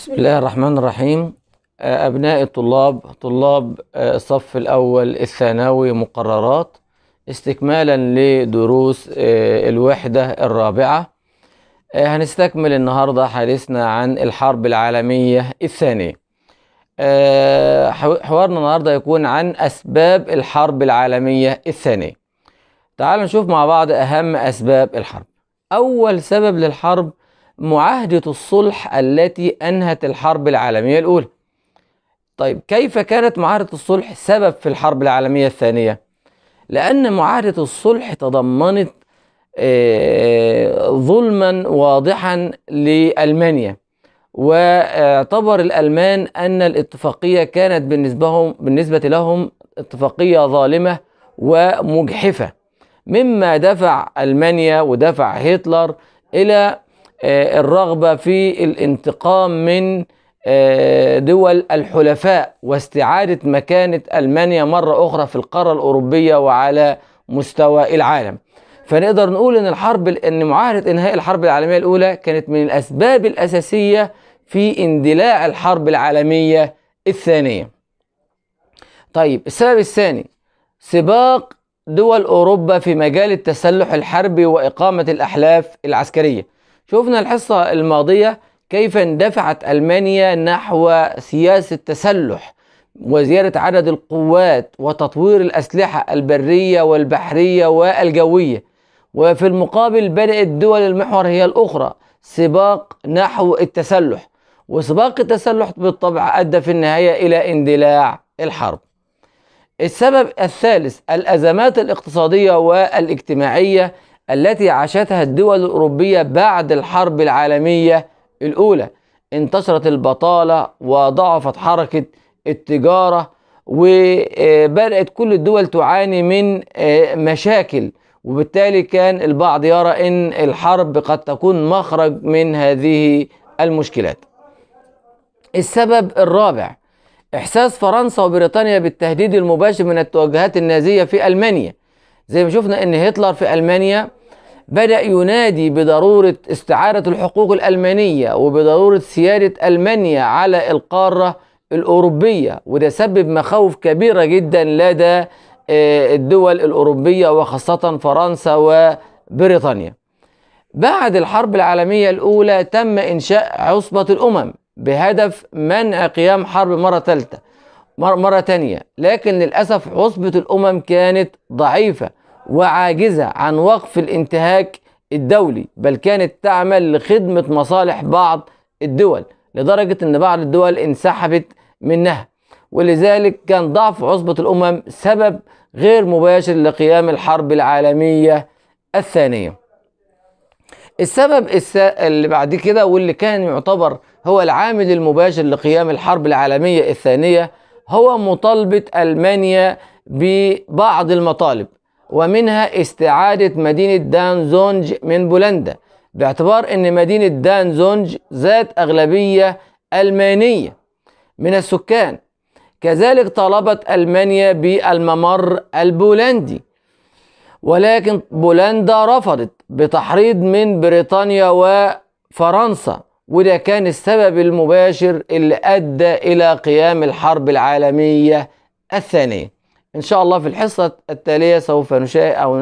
بسم الله الرحمن الرحيم آه، أبناء الطلاب طلاب آه، الصف الأول الثانوي مقررات استكمالا لدروس آه، الوحدة الرابعة هنستكمل النهاردة حديثنا عن الحرب العالمية الثانية حوارنا النهاردة يكون عن أسباب الحرب العالمية الثانية تعالوا نشوف مع بعض أهم أسباب الحرب أول سبب للحرب معاهدة الصلح التي أنهت الحرب العالمية الأولى طيب كيف كانت معاهدة الصلح سبب في الحرب العالمية الثانية؟ لأن معاهدة الصلح تضمنت آه، ظلما واضحا لألمانيا واعتبر الألمان أن الاتفاقية كانت بالنسبهم بالنسبة لهم اتفاقية ظالمة ومجحفة مما دفع ألمانيا ودفع هتلر إلى آه، الرغبة في الانتقام من آه، دول الحلفاء واستعادة مكانة ألمانيا مرة أخرى في القارة الأوروبية وعلى مستوى العالم فنقدر نقول ان الحرب ان معاهده انهاء الحرب العالميه الاولى كانت من الاسباب الاساسيه في اندلاع الحرب العالميه الثانيه. طيب السبب الثاني سباق دول اوروبا في مجال التسلح الحربي واقامه الاحلاف العسكريه. شفنا الحصة الماضية كيف اندفعت ألمانيا نحو سياسة تسلح وزيادة عدد القوات وتطوير الأسلحة البرية والبحرية والجوية وفي المقابل بدأت دول المحور هي الأخرى سباق نحو التسلح وسباق التسلح بالطبع أدى في النهاية إلى اندلاع الحرب السبب الثالث الأزمات الاقتصادية والاجتماعية التي عاشتها الدول الأوروبية بعد الحرب العالمية الأولى انتشرت البطالة وضعفت حركة التجارة وبدأت كل الدول تعاني من آه، مشاكل وبالتالي كان البعض يرى أن الحرب قد تكون مخرج من هذه المشكلات السبب الرابع إحساس فرنسا وبريطانيا بالتهديد المباشر من التوجهات النازية في ألمانيا زي ما شفنا أن هتلر في ألمانيا بدأ ينادي بضرورة استعادة الحقوق الألمانية وبضرورة سيادة ألمانيا على القارة الأوروبية وده سبب مخاوف كبيرة جدا لدى آه، الدول الأوروبية وخاصة فرنسا وبريطانيا بعد الحرب العالمية الأولى تم إنشاء عصبة الأمم بهدف منع قيام حرب مرة ثالثة مرة تانية لكن للأسف عصبة الأمم كانت ضعيفة وعاجزة عن وقف الانتهاك الدولي بل كانت تعمل لخدمة مصالح بعض الدول لدرجة أن بعض الدول انسحبت منها ولذلك كان ضعف عصبة الأمم سبب غير مباشر لقيام الحرب العالمية الثانية السبب اللي بعد كده واللي كان يعتبر هو العامل المباشر لقيام الحرب العالمية الثانية هو مطالبة ألمانيا ببعض المطالب ومنها استعادة مدينة دانزونج من بولندا باعتبار أن مدينة دانزونج ذات أغلبية ألمانية من السكان كذلك طالبت ألمانيا بالممر البولندي ولكن بولندا رفضت بتحريض من بريطانيا وفرنسا وده كان السبب المباشر اللي أدى إلى قيام الحرب العالمية الثانية إن شاء الله في الحصة التالية سوف نشاهد أو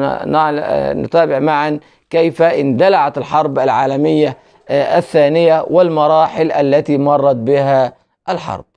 نتابع معا كيف اندلعت الحرب العالمية آه، الثانية والمراحل التي مرت بها الحرب